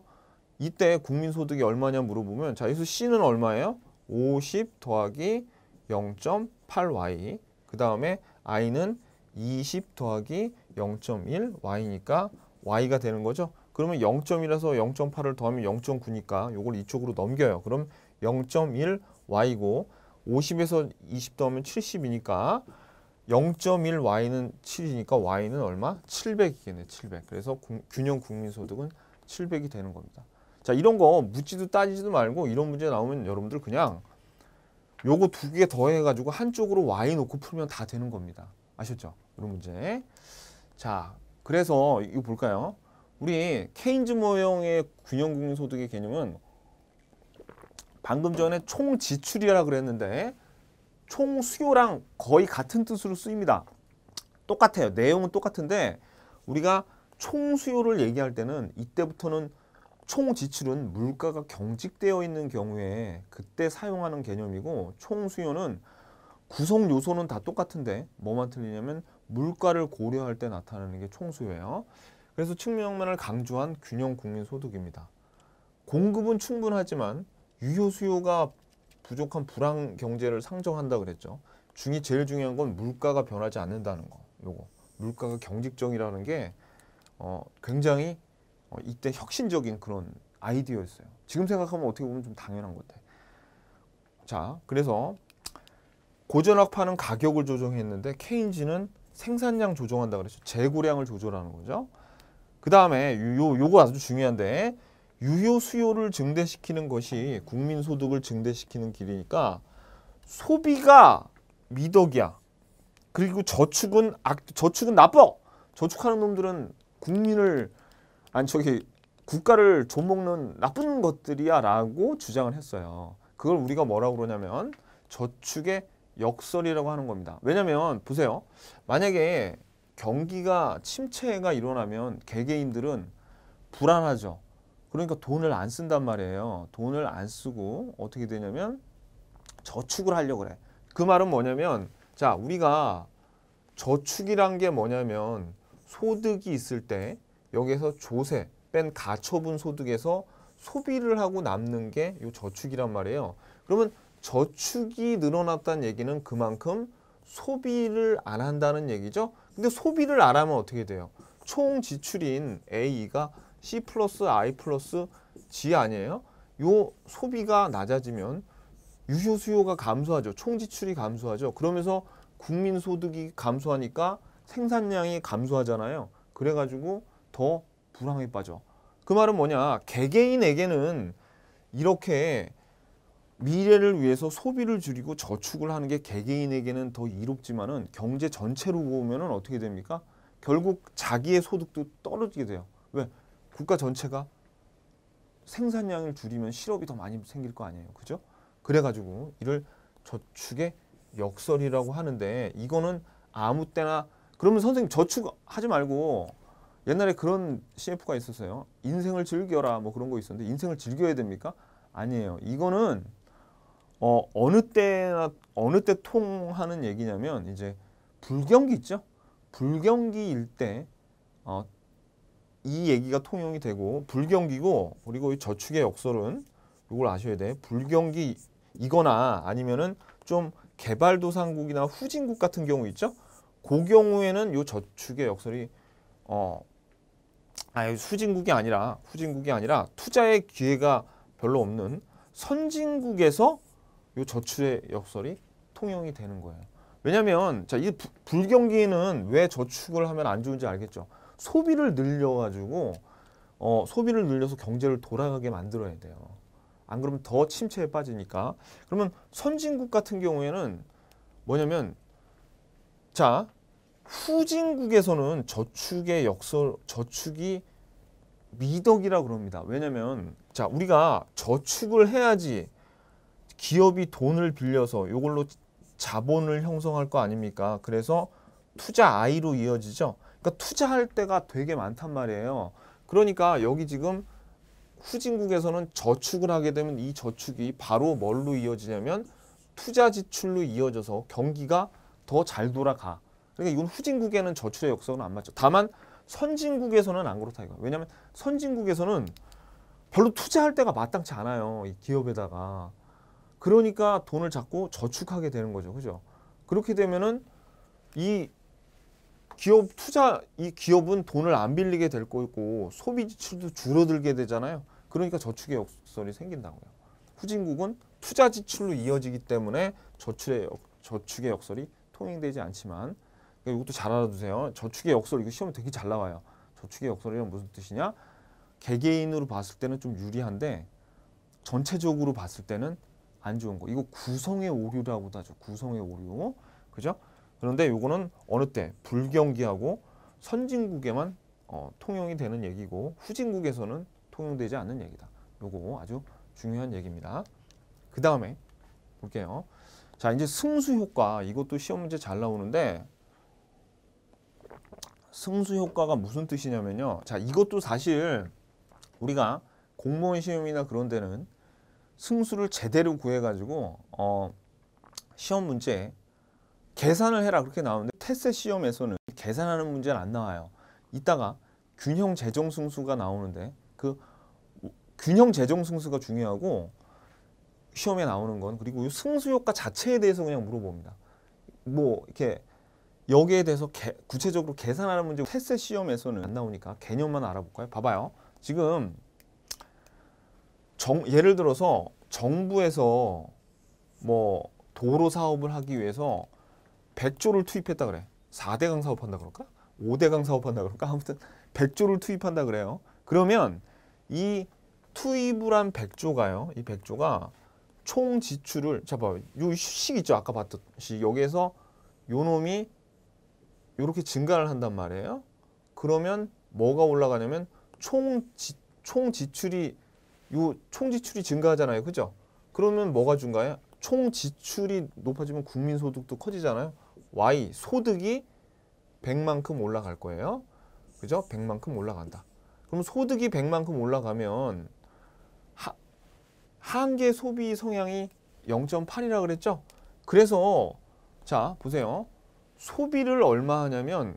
이때 국민소득이 얼마냐 물어보면 자 여기서 C는 얼마예요? 50 더하기 0.8Y 그 다음에 I는 20 더하기 0.1Y니까 Y가 되는 거죠. 그러면 0.1에서 0.8을 더하면 0.9니까 요걸 이쪽으로 넘겨요. 그럼 0.1Y고 50에서 20 더하면 70이니까 0.1y는 7이니까 y는 얼마? 700이겠네, 700. 그래서 구, 균형 국민소득은 700이 되는 겁니다. 자, 이런 거 묻지도 따지지도 말고 이런 문제 나오면 여러분들 그냥 요거 두 개 더해가지고 한쪽으로 y 놓고 풀면 다 되는 겁니다. 아셨죠? 이런 문제. 자, 그래서 이거 볼까요? 우리 케인즈 모형의 균형 국민소득의 개념은 방금 전에 총 지출이라 그랬는데 총 수요랑 거의 같은 뜻으로 쓰입니다. 똑같아요. 내용은 똑같은데 우리가 총 수요를 얘기할 때는 이때부터는 총 지출은 물가가 경직되어 있는 경우에 그때 사용하는 개념이고 총 수요는 구성 요소는 다 똑같은데 뭐만 틀리냐면 물가를 고려할 때 나타나는 게 총수요예요. 그래서 측면만을 강조한 균형 국민 소득입니다. 공급은 충분하지만 유효 수요가 부족한 불황 경제를 상정한다 그랬죠. 중이 제일 중요한 건 물가가 변하지 않는다는 거. 요거 물가가 경직적이라는게 어, 굉장히 어, 이때 혁신적인 그런 아이디어였어요. 지금 생각하면 어떻게 보면 좀 당연한 것 같아. 자, 그래서 고전학파는 가격을 조정했는데 케인즈는 생산량 조정한다 그랬죠. 재고량을 조절하는 거죠. 그 다음에 요 요거 아주 중요한데 유효 수요를 증대시키는 것이 국민 소득을 증대시키는 길이니까 소비가 미덕이야. 그리고 저축은 악, 저축은 나빠. 저축하는 놈들은 국민을 아니 저기 국가를 좀먹는 나쁜 것들이야라고 주장을 했어요. 그걸 우리가 뭐라고 그러냐면 저축의 역설이라고 하는 겁니다. 왜냐면 보세요. 만약에 경기가 침체가 일어나면 개개인들은 불안하죠. 그러니까 돈을 안 쓴단 말이에요. 돈을 안 쓰고 어떻게 되냐면 저축을 하려고 그래. 그 말은 뭐냐면 자 우리가 저축이란 게 뭐냐면 소득이 있을 때 여기에서 조세 뺀 가처분 소득에서 소비를 하고 남는 게 이 저축이란 말이에요. 그러면 저축이 늘어났다는 얘기는 그만큼 소비를 안 한다는 얘기죠. 근데 소비를 안 하면 어떻게 돼요? 총 지출인 A가 C 플러스 I 플러스 G 아니에요? 요 소비가 낮아지면 유효 수요가 감소하죠. 총 지출이 감소하죠. 그러면서 국민 소득이 감소하니까 생산량이 감소하잖아요. 그래가지고 더 불황에 빠져. 그 말은 뭐냐? 개개인에게는 이렇게 미래를 위해서 소비를 줄이고 저축을 하는 게 개개인에게는 더 이롭지만은 경제 전체로 보면은 어떻게 됩니까? 결국 자기의 소득도 떨어지게 돼요. 왜? 국가 전체가 생산량을 줄이면 실업이 더 많이 생길 거 아니에요. 그죠? 그래가지고 이를 저축의 역설이라고 하는데 이거는 아무 때나 그러면 선생님 저축하지 말고 옛날에 그런 CF가 있었어요. 인생을 즐겨라 뭐 그런 거 있었는데 인생을 즐겨야 됩니까? 아니에요. 이거는 어, 어느 때나 어느 때 통하는 얘기냐면 이제 불경기 있죠. 불경기일 때 어, 이 얘기가 통용이 되고 불경기고 그리고 이 저축의 역설은 이걸 아셔야 돼. 불경기이거나 아니면은 좀 개발도상국이나 후진국 같은 경우 있죠. 그 경우에는 요 저축의 역설이 어 아니 후진국이 아니라 후진국이 아니라 투자의 기회가 별로 없는 선진국에서 요 저축의 역설이 통용이 되는 거예요. 왜냐면 자 이 불경기는 왜 저축을 하면 안 좋은지 알겠죠. 소비를 늘려가지고 어, 소비를 늘려서 경제를 돌아가게 만들어야 돼요. 안 그러면 더 침체에 빠지니까. 그러면 선진국 같은 경우에는 뭐냐면 자 후진국에서는 저축의 역설 저축이 미덕이라 고 그럽니다. 왜냐면 자 우리가 저축을 해야지 기업이 돈을 빌려서 이걸로 자본을 형성할 거 아닙니까? 그래서 투자 아이로 이어지죠. 그러니까 투자할 때가 되게 많단 말이에요. 그러니까 여기 지금 후진국에서는 저축을 하게 되면 이 저축이 바로 뭘로 이어지냐면 투자 지출로 이어져서 경기가 더 잘 돌아가. 그러니까 이건 후진국에는 저출의 역사는안 맞죠. 다만 선진국에서는 안 그렇다 이거. 왜냐하면 선진국에서는 별로 투자할 때가 마땅치 않아요. 이 기업에다가. 그러니까 돈을 자꾸 저축하게 되는 거죠. 그죠? 그렇게 되면은 이 기업 투자 이 기업은 돈을 안 빌리게 될 거고 소비 지출도 줄어들게 되잖아요. 그러니까 저축의 역설이 생긴다고요. 후진국은 투자 지출로 이어지기 때문에 저출의 저축의 역설이 통행되지 않지만 그러니까 이것도 잘 알아두세요. 저축의 역설 이거 시험에 되게 잘 나와요. 저축의 역설이란 무슨 뜻이냐? 개개인으로 봤을 때는 좀 유리한데 전체적으로 봤을 때는 안 좋은 거. 이거 구성의 오류라고도 하죠. 구성의 오류. 그죠? 그런데 요거는 어느 때 불경기하고 선진국에만 어, 통용이 되는 얘기고 후진국에서는 통용되지 않는 얘기다. 요거 아주 중요한 얘기입니다. 그 다음에 볼게요. 자 이제 승수 효과 이것도 시험 문제 잘 나오는데 승수 효과가 무슨 뜻이냐면요. 자 이것도 사실 우리가 공무원 시험이나 그런 데는 승수를 제대로 구해가지고 어, 시험 문제 계산을 해라 그렇게 나오는데 테세 시험에서는 계산하는 문제는 안 나와요. 이따가 균형 재정 승수가 나오는데 그 균형 재정 승수가 중요하고 시험에 나오는 건 그리고 승수 효과 자체에 대해서 그냥 물어봅니다. 뭐 이렇게 여기에 대해서 개, 구체적으로 계산하는 문제 테세 시험에서는 안 나오니까 개념만 알아볼까요? 봐봐요. 지금 정, 예를 들어서 정부에서 뭐 도로 사업을 하기 위해서 100조를 투입했다 그래. 4대강 사업한다 그럴까? 5대강 사업한다 그럴까? 아무튼 100조를 투입한다 그래요. 그러면 이 투입을 한 100조가요. 이 100조가 총 지출을 자 봐. 요식 있죠. 아까 봤듯이 여기에서 요 놈이 요렇게 증가를 한단 말이에요. 그러면 뭐가 올라가냐면 총, 지, 총 지출이 요 총 지출이 증가하잖아요. 그죠? 그러면 뭐가 증가해? 총 지출이 높아지면 국민 소득도 커지잖아요. Y 소득이 100만큼 올라갈 거예요. 그죠? 100만큼 올라간다. 그럼 소득이 100만큼 올라가면 하, 한계 소비 성향이 0.8이라 그랬죠? 그래서 자 보세요. 소비를 얼마 하냐면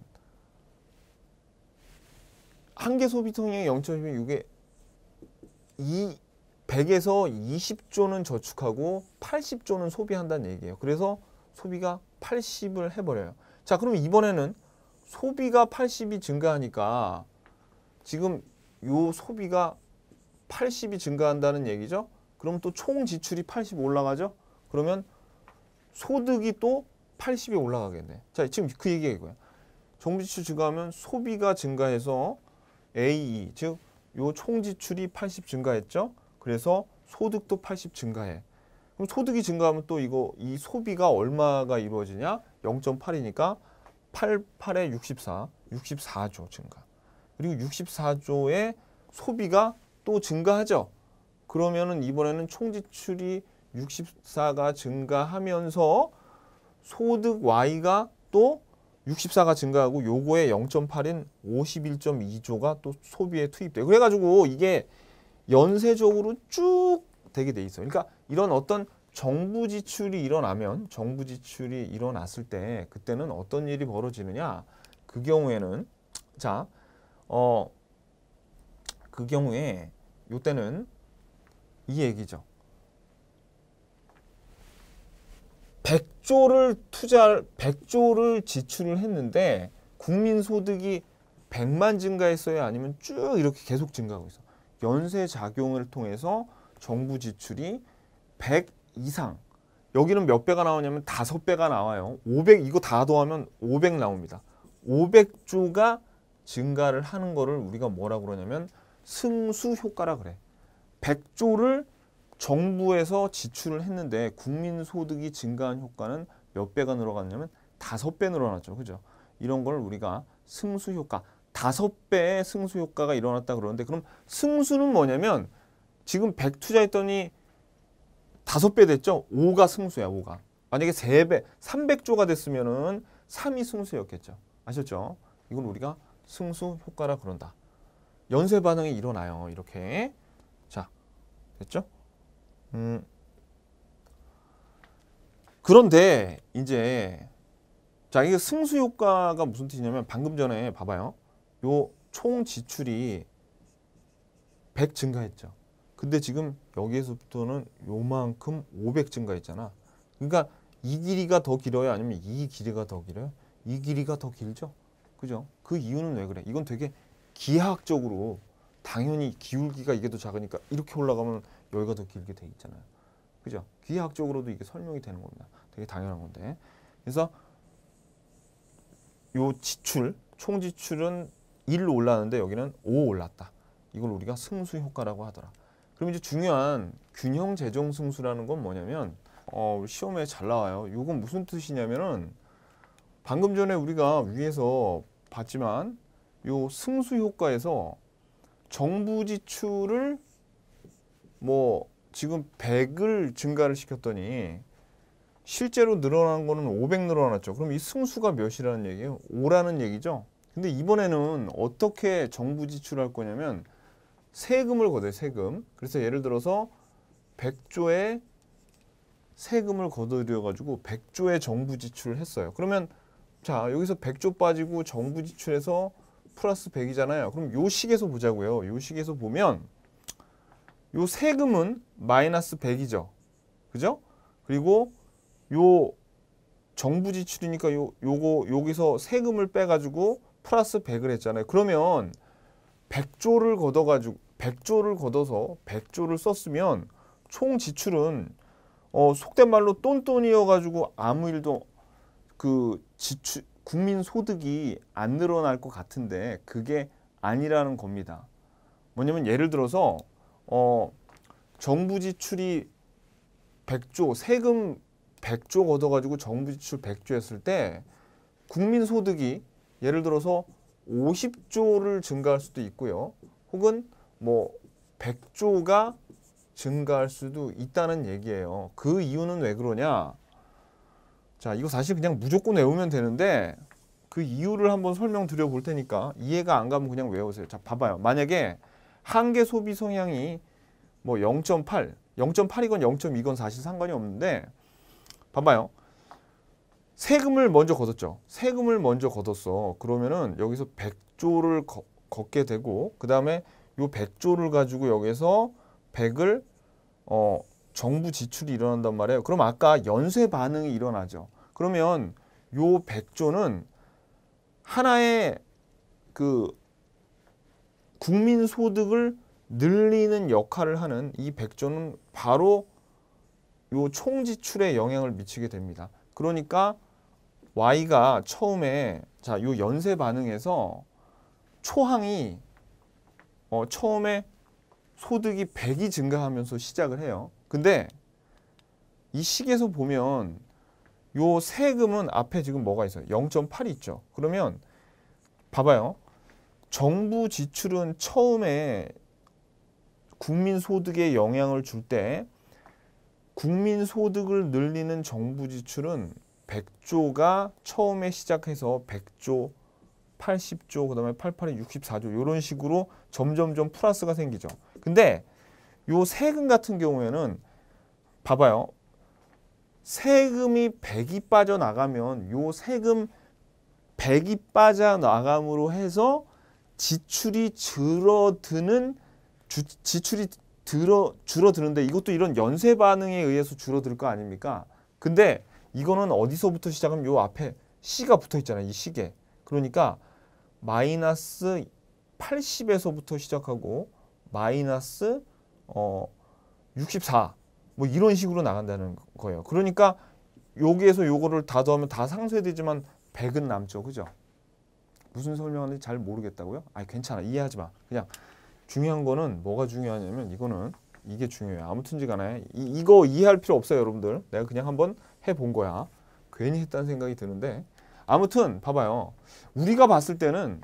한계 소비 성향이 0 1이이 100에서 20조는 저축하고 80조는 소비한다는 얘기예요. 그래서 소비가 80을 해버려요. 자 그러면 이번에는 소비가 80이 증가하니까 지금 요 소비가 80이 증가한다는 얘기죠. 그럼 또 총 지출이 80 올라가죠. 그러면 소득이 또 80이 올라가겠네. 자 지금 그 얘기가 이거야. 정 지출 증가하면 소비가 증가해서 AE 즉 요 총 지출이 80 증가했죠. 그래서 소득도 80 증가해. 그럼 소득이 증가하면 또 이거 이 소비가 얼마가 이루어지냐? 0.8이니까 88에 64, 64조 증가. 그리고 64조의 소비가 또 증가하죠. 그러면은 이번에는 총지출이 64가 증가하면서 소득 Y가 또 64가 증가하고 요거에 0.8인 51.2조가 또 소비에 투입돼. 그래가지고 이게 연쇄적으로 쭉 되게 돼 있어요. 그러니까 이런 어떤 정부 지출이 일어나면 정부 지출이 일어났을 때 그때는 어떤 일이 벌어지느냐 그 경우에는 자어 그 경우에 요때는 이 얘기죠. 100조를 투자할 100조를 지출을 했는데 국민 소득이 100만 증가했어요 아니면 쭉 이렇게 계속 증가하고 있어. 연쇄 작용을 통해서 정부 지출이 100 이상 여기는 몇 배가 나오냐면 다섯 배가 나와요. 500 이거 다 더하면 500 나옵니다. 500조가 증가를 하는 거를 우리가 뭐라 그러냐면 승수 효과라 그래. 100조를 정부에서 지출을 했는데 국민 소득이 증가한 효과는 몇 배가 늘어갔냐면 다섯 배 늘어났죠. 그죠? 이런 걸 우리가 승수 효과, 다섯 배의 승수 효과가 일어났다 그러는데 그럼 승수는 뭐냐면 지금 100 투자했더니 5배 됐죠? 5가 승수야, 5가. 만약에 3배, 300조가 됐으면은 3이 승수였겠죠. 아셨죠? 이건 우리가 승수 효과라 그런다. 연쇄 반응이 일어나요. 이렇게. 자, 됐죠? 음. 그런데 이제 자, 이게 승수 효과가 무슨 뜻이냐면 방금 전에 봐봐요. 요 총 지출이 100 증가했죠. 근데 지금 여기에서부터는 요만큼 500 증가했잖아. 그러니까 이 길이가 더 길어요? 아니면 이 길이가 더 길어요? 이 길이가 더 길죠? 그죠? 그 이유는 왜 그래? 이건 되게 기하학적으로 당연히 기울기가 이게 더 작으니까 이렇게 올라가면 여기가 더 길게 돼 있잖아요. 그죠? 기하학적으로도 이게 설명이 되는 겁니다. 되게 당연한 건데. 그래서 요 지출, 총 지출은 1로 올랐는데 여기는 5 올랐다. 이걸 우리가 승수 효과라고 하더라. 그럼 이제 중요한 균형 재정 승수라는 건 뭐냐면 어, 시험에 잘 나와요. 이건 무슨 뜻이냐면은 방금 전에 우리가 위에서 봤지만 요 승수 효과에서 정부 지출을 뭐 지금 100을 증가를 시켰더니 실제로 늘어난 거는 500 늘어났죠. 그럼 이 승수가 몇이라는 얘기예요? 5라는 얘기죠. 근데 이번에는 어떻게 정부 지출할 거냐면 세금을 거둬요. 세금. 그래서 예를 들어서 100조의 세금을 거둬들여 가지고 100조의 정부 지출을 했어요. 그러면 자 여기서 100조 빠지고 정부 지출에서 플러스 100이잖아요. 그럼 요 식에서 보자고요. 요 식에서 보면 요 세금은 마이너스 100이죠. 그죠? 그리고 요 정부 지출이니까 요 요거 여기서 세금을 빼 가지고 플러스 100을 했잖아요. 그러면 100조를 걷어 가지고 100조를 걷어서 100조를 썼으면 총 지출은 어 속된 말로 똔똔이어 가지고 아무 일도 그 지출 국민 소득이 안 늘어날 것 같은데 그게 아니라는 겁니다. 뭐냐면 예를 들어서 어 정부 지출이 100조 세금 100조 걷어 가지고 정부 지출 100조 했을 때 국민 소득이 예를 들어서 50조를 증가할 수도 있고요. 혹은 뭐 100조가 증가할 수도 있다는 얘기예요. 그 이유는 왜 그러냐? 자, 이거 사실 그냥 무조건 외우면 되는데 그 이유를 한번 설명드려 볼 테니까 이해가 안 가면 그냥 외우세요. 자, 봐봐요. 만약에 한계 소비 성향이 뭐 0.8, 0.8이건 0.2건 사실 상관이 없는데 봐봐요. 세금을 먼저 걷었죠. 세금을 먼저 걷었어. 그러면은 여기서 100조를 거, 걷게 되고 그 다음에 요 100조를 가지고 여기서 100을 어, 정부 지출이 일어난단 말이에요. 그럼 아까 연쇄 반응이 일어나죠. 그러면 요 100조는 하나의 그 국민 소득을 늘리는 역할을 하는 이 100조는 바로 요 총지출에 영향을 미치게 됩니다. 그러니까 Y가 처음에 자, 요 연쇄 반응에서 초항이 어, 처음에 소득이 100이 증가하면서 시작을 해요. 근데 이 식에서 보면 요 세금은 앞에 지금 뭐가 있어요? 0.8이 있죠. 그러면 봐봐요. 정부 지출은 처음에 국민 소득에 영향을 줄 때 국민 소득을 늘리는 정부 지출은 100조가 처음에 시작해서 100조, 80조, 그 다음에 88에 64조 이런 식으로 점점점 플러스가 생기죠. 근데 요 세금 같은 경우에는 봐봐요. 세금이 100이 빠져나가면 요 세금 100이 빠져나감으로 해서 지출이 줄어드는 주, 지출이 들어, 줄어드는데 이것도 이런 연쇄 반응에 의해서 줄어들 거 아닙니까? 근데 이거는 어디서부터 시작하면 요 앞에 C가 붙어 있잖아요. 이 시계. 그러니까 마이너스 80에서부터 시작하고 마이너스 어 64. 뭐 이런 식으로 나간다는 거예요. 그러니까 여기에서 요거를 다 더하면 다 상쇄되지만 100은 남죠. 그죠? 무슨 설명하는지 잘 모르겠다고요? 아니 괜찮아. 이해하지 마. 그냥 중요한 거는 뭐가 중요하냐면 이거는 이게 중요해요. 아무튼지 간에 이, 이거 이해할 필요 없어요, 여러분들. 내가 그냥 한번 해본 거야. 괜히 했다는 생각이 드는데 아무튼 봐봐요. 우리가 봤을 때는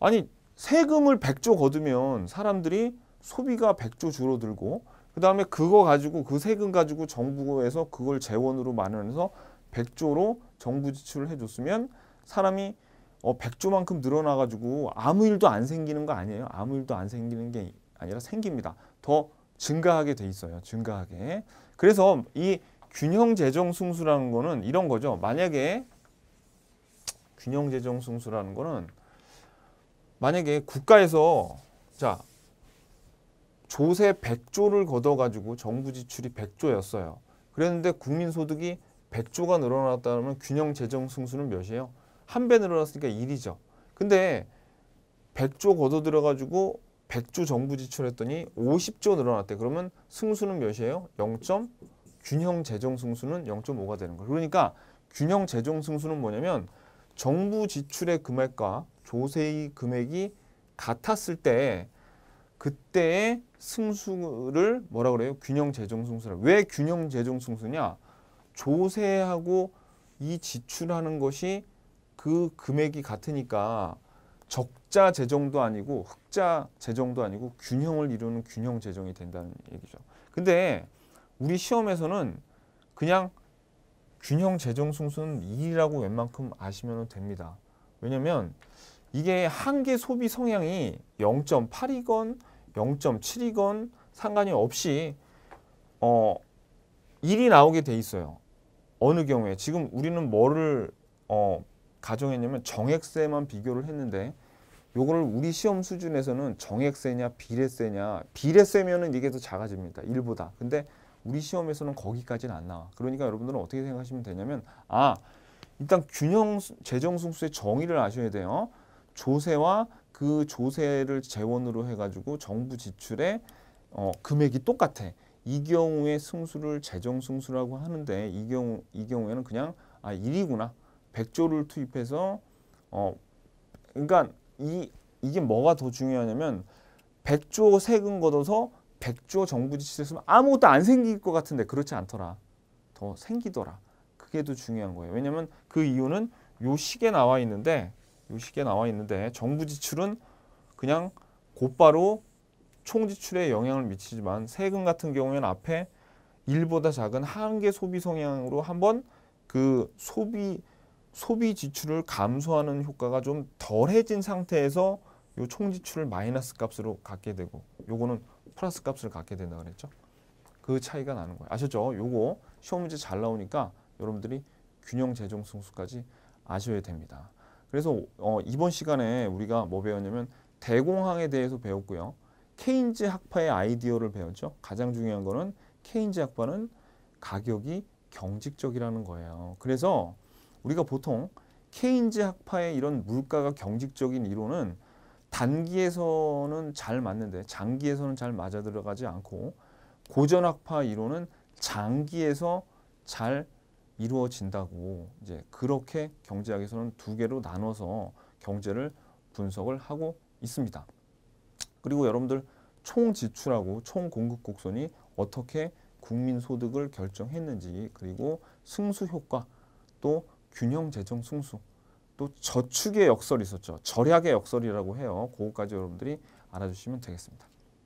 아니 세금을 100조 거두면 사람들이 소비가 100조 줄어들고 그 다음에 그거 가지고 그 세금 가지고 정부에서 그걸 재원으로 마련해서 100조로 정부 지출을 해줬으면 사람이 어 100조만큼 늘어나가지고 아무 일도 안 생기는 거 아니에요. 아무 일도 안 생기는 게 아니라 생깁니다. 더 증가하게 돼 있어요. 증가하게. 그래서 이 균형 재정 승수라는 거는 이런 거죠. 만약에 균형 재정 승수라는 거는 만약에 국가에서 자 조세 100조를 걷어가지고 정부 지출이 100조였어요. 그랬는데 국민소득이 100조가 늘어났다면 균형 재정 승수는 몇이에요? 한 배 늘어났으니까 1이죠. 근데 100조 걷어 들어가지고 100조 정부 지출했더니 50조 늘어났대. 그러면 승수는 몇이에요? 0. 균형 재정 승수는 0.5가 되는 거예요. 그러니까 균형 재정 승수는 뭐냐면 정부 지출의 금액과 조세의 금액이 같았을 때 그때의 승수를 뭐라 그래요? 균형 재정 승수라. 왜 균형 재정 승수냐? 조세하고 이 지출하는 것이 그 금액이 같으니까 적자 재정도 아니고 흑자 재정도 아니고 균형을 이루는 균형 재정이 된다는 얘기죠. 근데 우리 시험에서는 그냥 균형 재정 승수는 2라고 웬만큼 아시면 됩니다. 왜냐면 이게 한 개 소비 성향이 0.8이건 0.7이건 상관이 없이 어 1이 나오게 돼 있어요. 어느 경우에 지금 우리는 뭐를 어 가정했냐면 정액세만 비교를 했는데 요거를 우리 시험 수준에서는 정액세냐 비례세냐 비례세면은 이게 더 작아집니다. 1보다. 근데 우리 시험에서는 거기까지는 안 나와. 그러니까 여러분들은 어떻게 생각하시면 되냐면 아 일단 균형 재정 승수의 정의를 아셔야 돼요. 조세와 그 조세를 재원으로 해가지고 정부 지출의 어, 금액이 똑같아. 이 경우에 승수를 재정 승수라고 하는데 이 경우 이 경우에는 그냥 아 1이구나. 100조를 투입해서 어 그러니까 이 이게 뭐가 더 중요하냐면 100조 세금 걷어서 백조 정부 지출를 쓰면 아무것도 안 생길 것 같은데 그렇지 않더라. 더 생기더라. 그게 더 중요한 거예요. 왜냐하면 그 이유는 요 식에 나와 있는데 요 식에 나와 있는데 정부 지출은 그냥 곧바로 총 지출에 영향을 미치지만 세금 같은 경우에는 앞에 1보다 작은 한계 소비 성향으로 한번 그 소비 소비 지출을 감소하는 효과가 좀 덜해진 상태에서 요 총 지출을 마이너스 값으로 갖게 되고 요거는 플러스 값을 갖게 된다 그랬죠. 그 차이가 나는 거예요. 아셨죠? 요거 시험 문제 잘 나오니까 여러분들이 균형 재정 승수까지 아셔야 됩니다. 그래서 어, 이번 시간에 우리가 뭐 배웠냐면 대공황에 대해서 배웠고요. 케인즈 학파의 아이디어를 배웠죠. 가장 중요한 거는 케인즈 학파는 가격이 경직적이라는 거예요. 그래서 우리가 보통 케인즈 학파의 이런 물가가 경직적인 이론은 단기에서는 잘 맞는데 장기에서는 잘 맞아 들어가지 않고 고전학파 이론은 장기에서 잘 이루어진다고 이제 그렇게 경제학에서는 두 개로 나눠서 경제를 분석을 하고 있습니다. 그리고 여러분들 총 지출하고 총 공급 곡선이 어떻게 국민 소득을 결정했는지 그리고 승수 효과 또 균형 재정 승수 또 저축의 역설이 있었죠. 절약의 역설이라고 해요. 그거까지 여러분들이 알아주시면 되겠습니다.